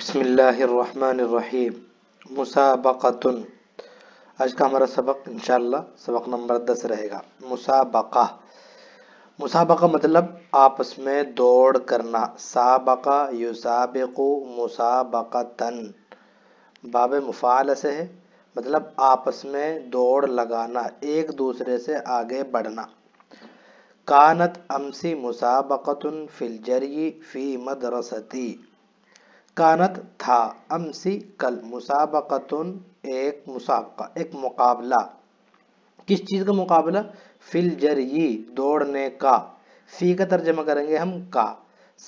بسم اللہ الرحمن الرحیم مسابقتن آج کا ہمارا سبق انشاءاللہ سبق نمبر دس رہے گا مسابقہ مسابقہ مطلب آپس میں دوڑ کرنا سابقہ یسابق مسابقتن باب مفعل سے ہے مطلب آپس میں دوڑ لگانا ایک دوسرے سے آگے بڑھنا کانت امسی مسابقتن فی الجری فی مدرستی کانت تھا امسی کل مسابقتن ایک مسابقہ ایک مقابلہ کس چیز کا مقابلہ فل جری دوڑنے کا فی کا ترجمہ کریں گے ہم کا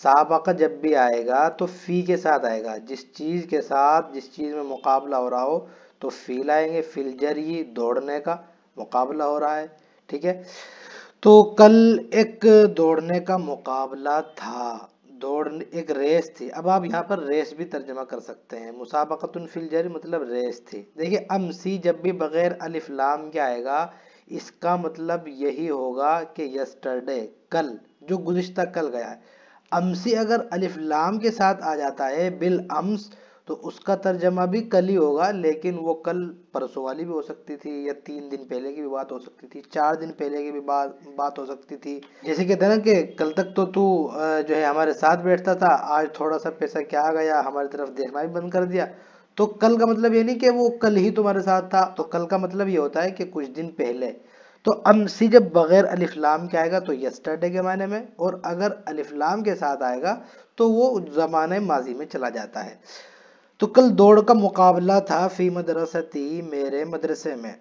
سابقہ جب بھی آئے گا تو فی کے ساتھ آئے گا جس چیز کے ساتھ جس چیز میں مقابلہ ہو رہا ہو تو فی لائیں گے فل جری دوڑنے کا مقابلہ ہو رہا ہے ٹھیک ہے تو کل ایک دوڑنے کا مقابلہ تھا دوڑ ایک ریس تھی اب آپ یہاں پر ریس بھی ترجمہ کر سکتے ہیں مسابقت فلجر مطلب ریس تھی دیکھیے امسی جب بھی بغیر الف لام کیا آئے گا اس کا مطلب یہی ہوگا کہ یسٹرڈے کل جو گزشتہ کل گیا ہے امسی اگر الف لام کے ساتھ آ جاتا ہے بل امس تو اس کا ترجمہ بھی کل ہی ہوگا لیکن وہ کل پرسوں والی بھی ہو سکتی تھی یا تین دن پہلے کی بھی بات ہو سکتی تھی چار دن پہلے کی بھی بات ہو سکتی تھی جیسے کہتے ہیں نا کہ کل تک تو تو جو ہے ہمارے ساتھ بیٹھتا تھا آج تھوڑا سا پیسہ کیا آ گیا ہماری طرف دیکھنا بھی بند کر دیا تو کل کا مطلب یہ نہیں کہ وہ کل ہی تمہارے ساتھ تھا تو کل کا مطلب یہ ہوتا ہے کہ کچھ دن پہلے تو امسی جب بغیر لام کے آئے گا تو یسٹرڈے کے معنی میں اور اگر لام کے ساتھ آئے گا تو وہ زمانہ ماضی میں چلا جاتا ہے تو کل دوڑ کا مقابلہ تھا فی مدرستی میرے مدرسے میں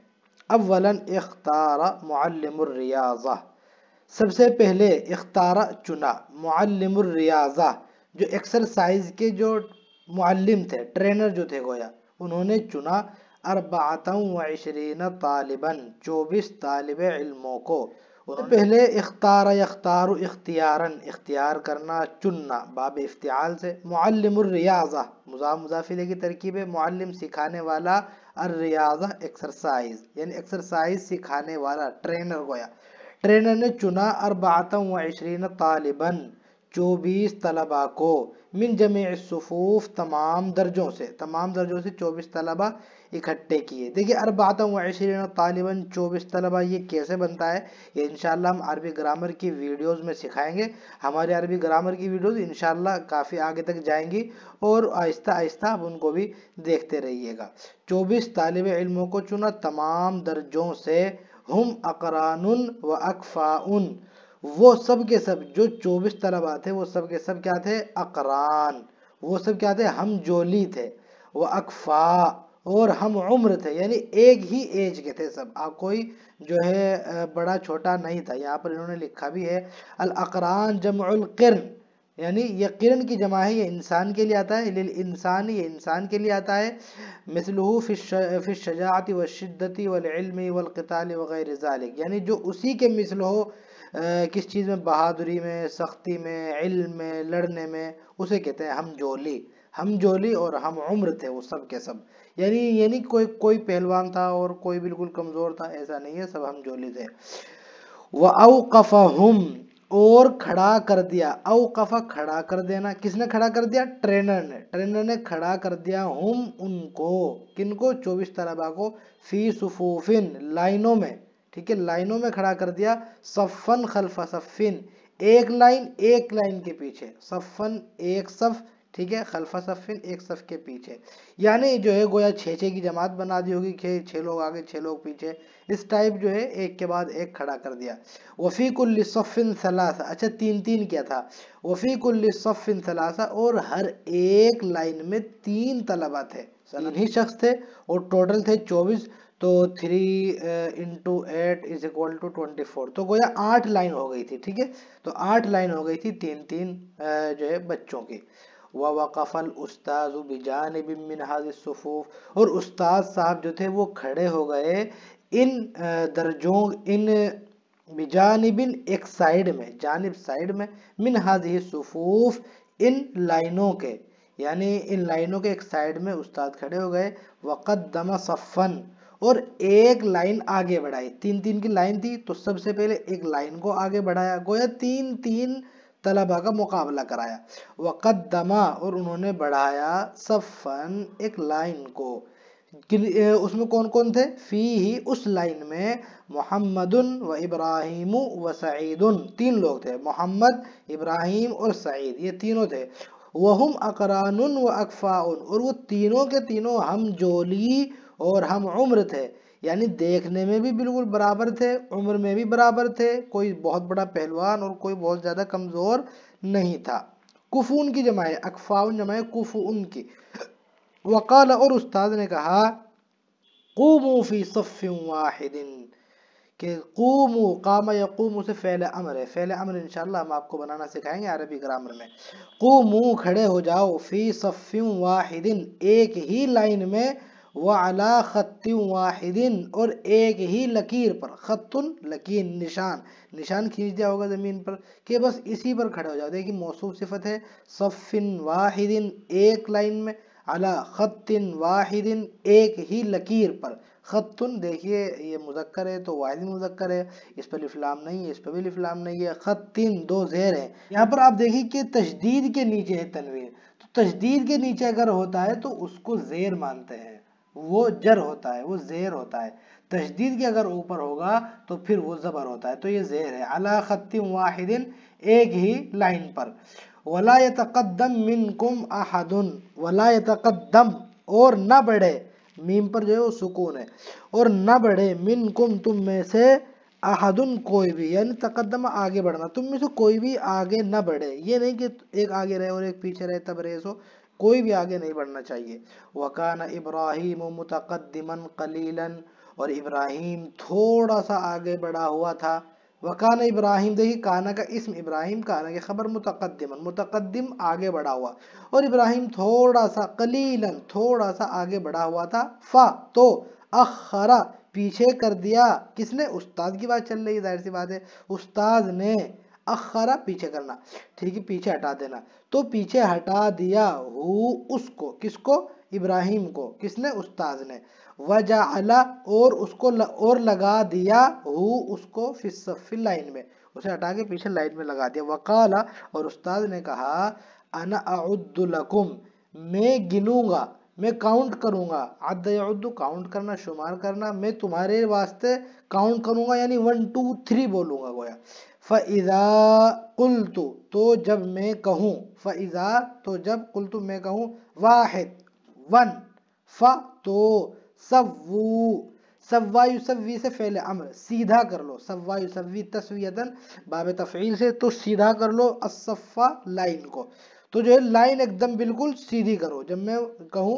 اولا اختار معلم الریاضہ سب سے پہلے اختار چنا معلم الریاضہ جو ایکسرسائز کے جو معلم تھے ٹرینر جو تھے گویا انہوں نے چنا اربعتا وعشرین طالبا چوبیس طالب علموں کو پہلے اختار اختار اختیاراََ اختیار کرنا چننا باب افتعال سے معلم الریاضہ مضاف مضافلے کی ترکیب ہے معلم سکھانے والا الریاضہ ایکسرسائز یعنی ایکسرسائز سکھانے والا ٹرینر گویا ٹرینر نے چنا و عشرین طالباً چوبیس طلباء کو من جمع صفوف تمام درجوں سے تمام درجوں سے چوبیس طلباء اکٹھے کیے دیکھیے و عشرین طالباً چوبیس طلبہ یہ کیسے بنتا ہے یہ انشاءاللہ ہم عربی گرامر کی ویڈیوز میں سکھائیں گے ہمارے عربی گرامر کی ویڈیوز انشاءاللہ کافی آگے تک جائیں گی اور آہستہ آہستہ آپ ان کو بھی دیکھتے رہیے گا چوبیس طالب علموں کو چنا تمام درجوں سے ہم اقران و اکفاؤن وہ سب کے سب جو چوبیس طلبات تھے وہ سب کے سب کیا تھے اقران وہ سب کیا تھے ہم جولی تھے وہ اکفا اور ہم عمر تھے یعنی ایک ہی ایج کے تھے سب آپ کوئی جو ہے بڑا چھوٹا نہیں تھا یہاں پر انہوں نے لکھا بھی ہے الاقران جمع القرن یعنی یہ قرن کی جمع ہے یہ انسان کے لیے آتا ہے انسان یہ انسان کے لیے آتا ہے مثلہ فی الشجاعت والشدت والعلم والقتال وغیر ذالک یعنی جو اسی کے ہو کس چیز میں بہادری میں سختی میں علم میں لڑنے میں اسے کہتے ہیں ہم جولی ہم جولی اور ہم عمر تھے وہ سب کے سب یعنی یعنی کوئی کوئی پہلوان تھا اور کوئی بالکل کمزور تھا ایسا نہیں ہے سب ہم جولی تھے وَأَوْقَفَهُمْ اور کھڑا کر دیا اوقفا کھڑا کر دینا کس نے کھڑا کر دیا ٹرینر نے ٹرینر نے کھڑا کر دیا ہم ان کو کن کو چوبیس طلبہ کو فی صفوفن لائنوں میں ٹھیک ہے لائنوں میں کھڑا کر دیا صفن خلف صفن ایک لائن ایک لائن کے پیچھے صفن ایک صف ٹھیک ہے خلف صفن ایک صف کے پیچھے یعنی جو ہے گویا چھے چھے کی جماعت بنا دی ہوگی کہ چھے لوگ آگے چھے لوگ پیچھے اس ٹائپ جو ہے ایک کے بعد ایک کھڑا کر دیا وفیق اللی صفن ثلاثہ اچھا تین تین کیا تھا وفیق اللی صفن ثلاثہ اور ہر ایک لائن میں تین طلبہ تھے سنن ہی شخص تھے اور ٹوٹل تھے چوبیس تو three into eight is equal آٹھ لائن ہو گئی تھی ٹھیک ہے تو آٹھ لائن ہو گئی تھی تین تین uh, جو ہے بچوں کی وکفل الصُّفُوفِ اور استاد صاحب جو تھے وہ کھڑے ہو گئے ان uh, درجوں ان بانبن ایک سائیڈ میں جانب سائیڈ میں منہاز ان لائنوں کے یعنی ان لائنوں کے ایک سائیڈ میں استاد کھڑے ہو گئے وَقَدَّمَ صَفًّا اور ایک لائن آگے بڑھائی تین تین کی لائن تھی تو سب سے پہلے ایک لائن کو آگے بڑھایا گویا تین تین طلبہ کا مقابلہ کرایا اور انہوں نے بڑھایا صفن ایک لائن کو اس میں کون کون تھے فی ہی اس لائن میں محمد و ابراہیم و سعید تین لوگ تھے محمد ابراہیم اور سعید یہ تینوں تھے وہ اکران و اقفاء اور وہ تینوں کے تینوں ہم جولی اور ہم عمر تھے یعنی دیکھنے میں بھی بالکل برابر تھے عمر میں بھی برابر تھے کوئی بہت بڑا پہلوان اور کوئی بہت زیادہ کمزور نہیں تھا کفون کی کفون کی وقال اور استاد نے کہا قومو قومو فی صف واحد کہ یا قومو سے فعل فعل ہے امر انشاءاللہ ہم آپ کو بنانا سکھائیں گے عربی گرامر میں قومو کھڑے ہو جاؤ فی صف واحد ایک ہی لائن میں وَعَلَى خط وَاحِدٍ اور ایک ہی لکیر پر خطن لکیر نشان نشان کھینچ دیا ہوگا زمین پر کہ بس اسی پر کھڑا ہو جاؤ دیکھیں موصوف صفت ہے صَفٍ واحد ایک لائن میں عَلَى خَتٍ وَاحِدٍ ایک ہی لکیر پر خطن دیکھیے یہ مذکر ہے تو واحد مذکر ہے اس پر لفلام نہیں ہے اس پر بھی لفلام نہیں ہے خطن دو زیر ہیں یہاں پر آپ دیکھیں کہ تشدید کے نیچے ہے تنویر تشدید کے نیچے اگر ہوتا ہے تو اس کو زیر مانتے ہیں وہ جر ہوتا ہے وہ زہر ہوتا ہے تشدید کے اگر اوپر ہوگا تو پھر وہ زبر ہوتا ہے تو یہ زہر ہے علا خط واحد ایک ہی لائن پر ولا يتقدم منکم احد ولا يتقدم اور نہ بڑھے میم پر جو ہے وہ سکون ہے اور نہ بڑھے منکم تم میں سے احدن کوئی بھی یعنی تقدم آگے بڑھنا تم میں سے کوئی بھی آگے نہ بڑھے یہ نہیں کہ ایک آگے رہے اور ایک پیچھے رہے تب ریس ہو کوئی بھی آگے نہیں بڑھنا چاہیے وَقَانَ عِبْرَاهِيمُ مُتَقَدِّمًا قَلِيلًا اور ابراہیم تھوڑا سا آگے بڑھا ہوا تھا وَقَانَ عِبْرَاهِيم دے کانا کا اسم ابراہیم کانا کے خبر متقدمًا متقدم آگے بڑھا ہوا اور ابراہیم تھوڑا سا قلیلًا تھوڑا سا آگے بڑھا ہوا تھا فَا تو اَخْخَرَ پیچھے کر دیا کس نے استاذ کی بات چل لئی ظاہر سی بات ہے استاذ نے اخرا پیچھے کرنا ٹھیک ہے پیچھے ہٹا دینا تو پیچھے ہٹا دیا ہو اس کو کو کس ابراہیم کو کس نے نے وجعلا اور اس کو اور لگا دیا ہو اس کو فی لائن میں اسے ہٹا کے پیچھے لائن میں لگا دیا وقالا اور استاد نے کہا انا لکم میں گنوں گا میں کاؤنٹ کروں گا عد یعدو کاؤنٹ کرنا شمار کرنا میں تمہارے واسطے کاؤنٹ کروں گا یعنی ون ٹو تھری بولوں گا گویا فَإِذَا قُلْتُ تو جب میں کہوں فَإِذَا تو جب قُلْتُ میں کہوں واحد ون فَتُو سَوُو سوا یسوی سے فعل عمر سیدھا کر لو سوا یسوی تسویتن باب تفعیل سے تو سیدھا کر لو السفہ لائن کو تو جو ہے لائن ایک دم بالکل سیدھی کرو جب میں کہوں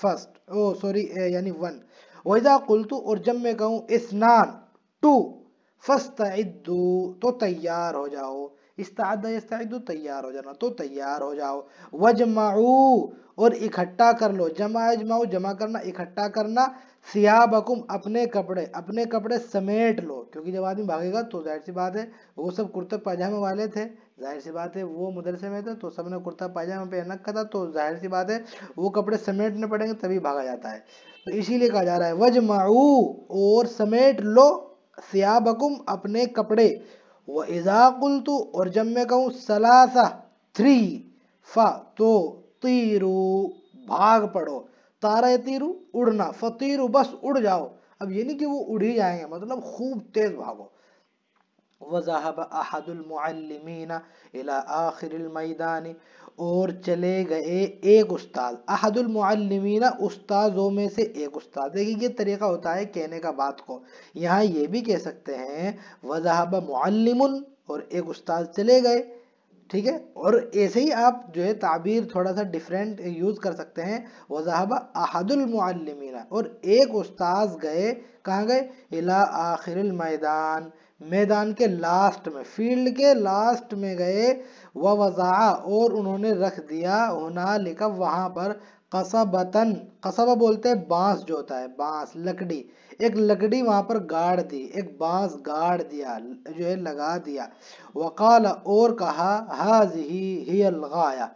فرسٹ او سوری یعنی ون ویدا کل اور جب میں کہوں اسنان ٹو فسٹ تو تیار ہو جاؤ استعدہ استعدو تیار ہو جانا تو تیار ہو جاؤ وجمعو اور اکھٹا کر لو جمع اجمعو جمع کرنا اکھٹا کرنا سیابکم اپنے کپڑے اپنے کپڑے سمیٹ لو کیونکہ جب آدمی بھاگے گا تو ظاہر سی بات ہے وہ سب کرتے پاجامے والے تھے ظاہر سی بات ہے وہ مدرسے میں تھے تو سب نے کرتا پاجامے پہ انک کھتا تو ظاہر سی بات ہے وہ کپڑے سمیٹنے پڑیں گے تب ہی بھاگا جاتا ہے تو اسی لئے کہا جا رہا ہے وجمعو اور سمیٹ لو سیابکم اپنے کپڑے و اضاقل تو اور جب میں کہوں سلا تھری ف تو تیرو بھاگ پڑو تارہ تیرو اڑنا فتیرو بس اڑ جاؤ اب یہ نہیں کہ وہ اڑ ہی جائیں گے مطلب خوب تیز بھاگو وضاحب احد المعلمین الی آخر المیدان اور چلے گئے ایک استاد احد المعلمین استاذوں میں سے ایک استاد دیکھیں یہ طریقہ ہوتا ہے کہنے کا بات کو یہاں یہ بھی کہہ سکتے ہیں وضحبہ معلم اور ایک استاذ چلے گئے ٹھیک ہے اور ایسے ہی آپ جو ہے تعبیر تھوڑا سا ڈیفرنٹ یوز کر سکتے ہیں وضاحب احد المعلمین اور ایک استاذ گئے کہاں گئے الی آخر المیدان میدان کے لاسٹ میں فیلڈ کے لاسٹ میں گئے وہ اور انہوں نے رکھ دیا ہونا لکھا وہاں پر قصبتن قصبہ بولتے ہیں بانس جو ہوتا ہے بانس لکڑی ایک لکڑی وہاں پر گاڑ دی ایک بانس گاڑ دیا جو ہے لگا دیا وقال اور کہا حاضی ہی الغایا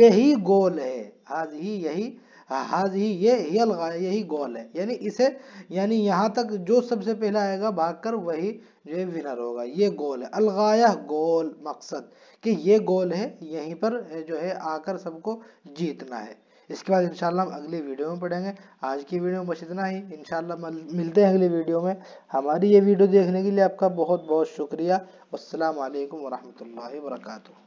یہی گول ہے حاضی ہی یہی حاض ہاں، ہی یہ یہی گول ہے یعنی اسے یعنی یہاں تک جو سب سے پہلا آئے گا بھاگ کر وہی جو ہے ونر ہوگا یہ گول ہے الغایہ گول مقصد کہ یہ گول ہے یہیں پر جو ہے آ کر سب کو جیتنا ہے اس کے بعد انشاءاللہ ہم اگلی ویڈیو میں پڑھیں گے آج کی ویڈیو میں بس اتنا ہی انشاءاللہ ملتے ہیں اگلی ویڈیو میں ہماری یہ ویڈیو دیکھنے کے لیے آپ کا بہت بہت شکریہ السلام علیکم ورحمۃ اللہ وبرکاتہ